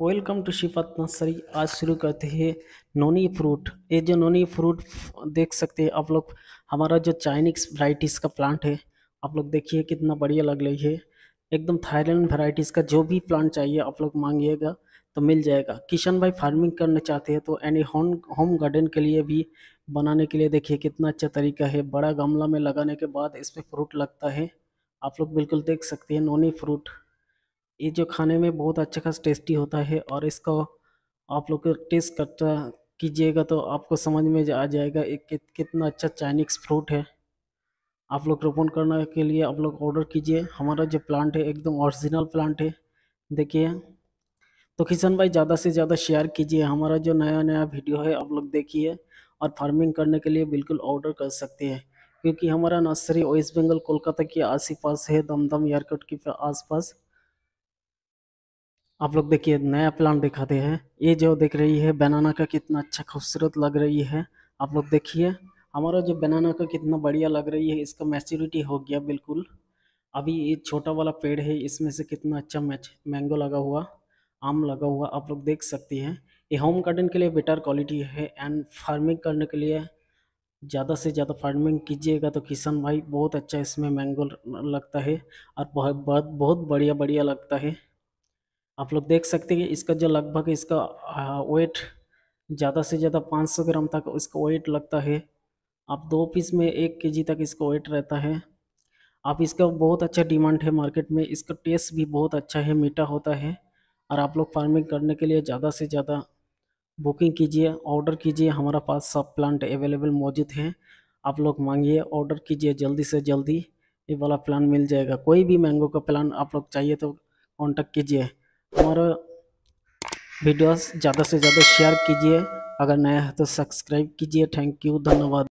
welcome to शिफात nursery आज शुरू करते हैं नोनी फ्रूट ये जो नोनी फ्रूट देख सकते हैं आप लोग हमारा जो चाइनीज वैरायटीज़ का प्लांट है आप लोग देखिए कितना बढ़िया लग रही है एकदम थाईलैंड वैरायटीज़ का जो भी प्लांट चाहिए आप लोग मांगिएगा तो मिल जाएगा किशन भाई फार्मिंग करना चाहते हैं तो एनी होम होम गार्डन के लिए भी बनाने के लिए देखिए कितना अच्छा तरीका है बड़ा गमला में लगाने के बाद इस पर फ्रूट लगता है आप लोग बिल्कुल देख सकते हैं नोनी फ्रूट ये जो खाने में बहुत अच्छा खास टेस्टी होता है और इसको आप लोग टेस्ट करता कीजिएगा तो आपको समझ में आ जाएगा एक कि, कितना अच्छा चाइनीज़ फ्रूट है आप लोग रोपण करने के लिए आप लोग ऑर्डर कीजिए हमारा जो प्लांट है एकदम ओरिजिनल प्लांट है देखिए तो किशन भाई ज़्यादा से ज़्यादा शेयर कीजिए हमारा जो नया नया वीडियो है आप लोग देखिए और फार्मिंग करने के लिए बिल्कुल ऑर्डर कर सकते हैं क्योंकि हमारा नर्सरी वेस्ट बंगाल कोलकाता के आस पास है दमदम एयरकट के आसपास आप लोग देखिए नया प्लांट दिखाते हैं ये जो दिख रही है बनाना का कितना अच्छा खूबसूरत लग रही है आप लोग देखिए हमारा जो बनाना का कितना बढ़िया लग रही है इसका मैच्योरिटी हो गया बिल्कुल अभी ये छोटा वाला पेड़ है इसमें से कितना अच्छा मैच मैंगो लगा हुआ आम लगा हुआ आप लोग देख सकती हैं ये होम गार्डन के लिए बेटर क्वालिटी है एंड फार्मिंग करने के लिए ज़्यादा से ज़्यादा फार्मिंग कीजिएगा तो किसान भाई बहुत अच्छा इसमें मैंगो लगता है और बहुत बहुत बहुत बढ़िया बढ़िया लगता है आप लोग देख सकते हैं इसका जो लगभग इसका वेट ज़्यादा से ज़्यादा 500 ग्राम तक इसका वेट लगता है आप दो पीस में एक के तक इसका वेट रहता है आप इसका बहुत अच्छा डिमांड है मार्केट में इसका टेस्ट भी बहुत अच्छा है मीठा होता है और आप लोग फार्मिंग करने के लिए ज़्यादा से ज़्यादा बुकिंग कीजिए ऑर्डर कीजिए हमारा पास सब प्लांट अवेलेबल मौजूद हैं आप लोग मांगिए ऑर्डर कीजिए जल्दी से जल्दी ये वाला प्लान मिल जाएगा कोई भी मैंगो का प्लान आप लोग चाहिए तो कॉन्टेक्ट कीजिए हमारे वीडियोस ज़्यादा से ज़्यादा शेयर कीजिए अगर नया है तो सब्सक्राइब कीजिए थैंक यू धन्यवाद